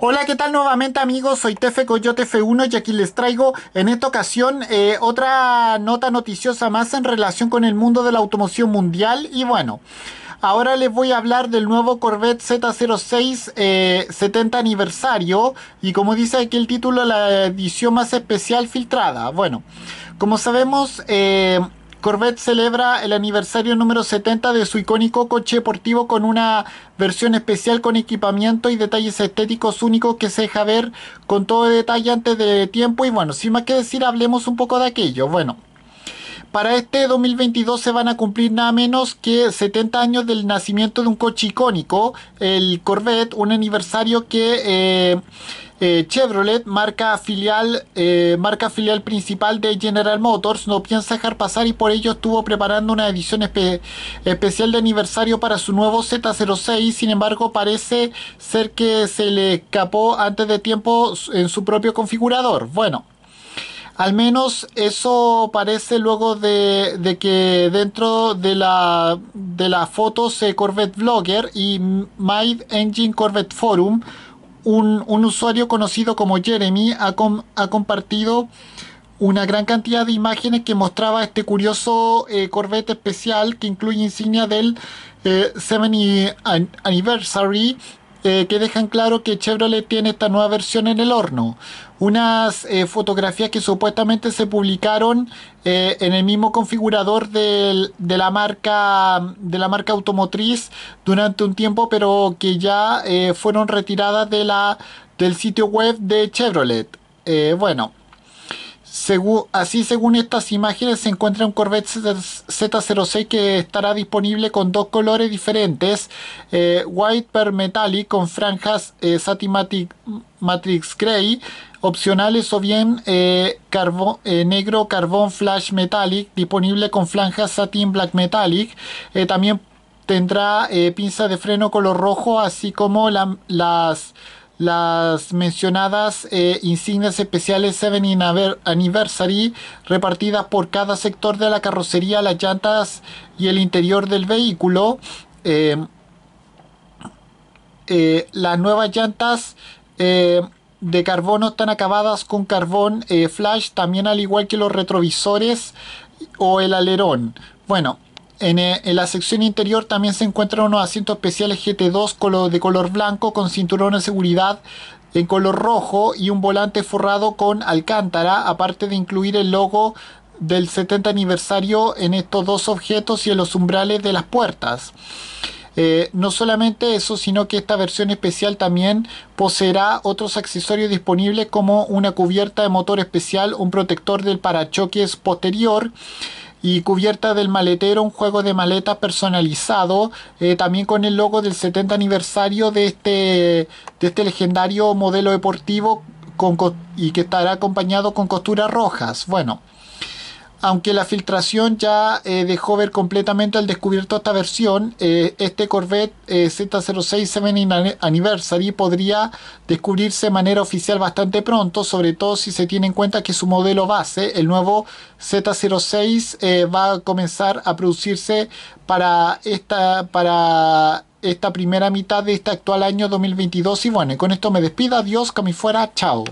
Hola, ¿qué tal nuevamente amigos? Soy Tefe Coyote F1 y aquí les traigo en esta ocasión eh, otra nota noticiosa más en relación con el mundo de la automoción mundial y bueno... Ahora les voy a hablar del nuevo Corvette Z06 70 eh, aniversario y como dice aquí el título, la edición más especial filtrada. Bueno, como sabemos, eh, Corvette celebra el aniversario número 70 de su icónico coche deportivo con una versión especial con equipamiento y detalles estéticos únicos que se deja ver con todo detalle antes de tiempo y bueno, sin más que decir, hablemos un poco de aquello. Bueno, para este 2022 se van a cumplir nada menos que 70 años del nacimiento de un coche icónico, el Corvette, un aniversario que eh, eh, Chevrolet, marca filial, eh, marca filial principal de General Motors, no piensa dejar pasar y por ello estuvo preparando una edición especial de aniversario para su nuevo Z06. Sin embargo, parece ser que se le escapó antes de tiempo en su propio configurador. Bueno. Al menos eso parece luego de, que dentro de la, de las fotos Corvette Vlogger... y My Engine Corvette Forum un, usuario conocido como Jeremy ha, compartido una gran cantidad de imágenes que mostraba este curioso eh, Corvette especial que incluye insignia del 70 eh, Anniversary eh, que dejan claro que Chevrolet tiene esta nueva versión en el horno. Unas eh, fotografías que supuestamente se publicaron eh, en el mismo configurador de, la marca, de la marca automotriz durante un tiempo, pero que ya fueron retiradas de la, del sitio web de Chevrolet. bueno. Según así, según estas imágenes, se encuentra un Corvette Z06 que estará disponible con dos colores diferentes, eh, White Per Metallic con franjas eh, Satin Matrix gray opcionales o bien eh, eh, negro carbón flash metallic disponible con franjas satin black metallic también tendrá pinza de freno color rojo así como la, las las mencionadas eh, insignias especiales 7 Anniversary repartidas por cada sector de la carrocería, las llantas y el interior del vehículo. Eh, eh, las nuevas llantas de carbono están acabadas con carbón flash, también al igual que los retrovisores o el alerón. Bueno, eh, en, la sección interior también se encuentran unos asientos especiales GT2 de color blanco con cinturón de seguridad en color rojo y un volante forrado con alcántara, aparte de incluir el logo del 70 aniversario en estos dos objetos y en los umbrales de las puertas. Eh, no solamente eso, sino que esta versión especial también poseerá otros accesorios disponibles como una cubierta de motor especial, un protector del parachoques posterior, y cubierta del maletero, un juego de maletas personalizado, eh, también con el logo del 70 aniversario de este, de este legendario modelo deportivo con, y que estará acompañado con costuras rojas. Bueno. Aunque la filtración ya eh, dejó ver completamente al descubierto esta versión, eh, este Corvette eh, Z06 Anniversary podría descubrirse de manera oficial bastante pronto, sobre todo si se tiene en cuenta que su modelo base, el nuevo Z06, va a comenzar a producirse para esta, para esta primera mitad de este actual año 2022. Y bueno, con esto me despido, adiós, que fuera, chao.